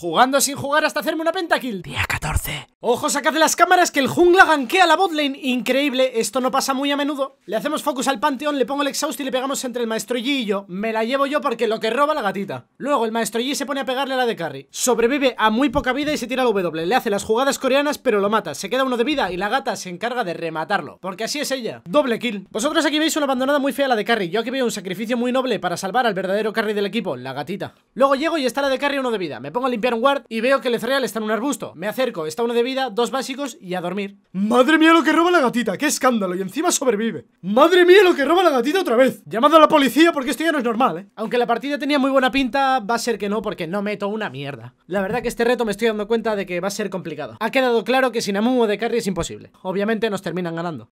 Jugando sin jugar hasta hacerme una pentakill. Día 14. Ojo, sacad las cámaras que el jungla ganquea la botlane. Increíble, esto no pasa muy a menudo. Le hacemos focus al panteón, le pongo el exhaust y le pegamos entre el maestro Yi y yo. Me la llevo yo porque lo que roba la gatita. Luego el maestro Yi se pone a pegarle a la de carry. Sobrevive a muy poca vida y se tira al W. Le hace las jugadas coreanas pero lo mata. Se queda uno de vida y la gata se encarga de rematarlo. Porque así es ella. Doble kill. Vosotros aquí veis una abandonada muy fea la de carry. Yo aquí veo un sacrificio muy noble para salvar al verdadero carry del equipo, la gatita. Luego llego y está la de carry uno de vida. Me pongo a limpiar guard y veo que el cereal está en un arbusto. Me acerco, está uno de vida, dos básicos y a dormir. ¡Madre mía lo que roba la gatita! ¡Qué escándalo! Y encima sobrevive. ¡Madre mía lo que roba la gatita otra vez! Llamado a la policía porque esto ya no es normal, ¿eh? Aunque la partida tenía muy buena pinta, va a ser que no porque no meto una mierda. La verdad que este reto me estoy dando cuenta de que va a ser complicado. Ha quedado claro que sin Amumu de carry es imposible. Obviamente nos terminan ganando.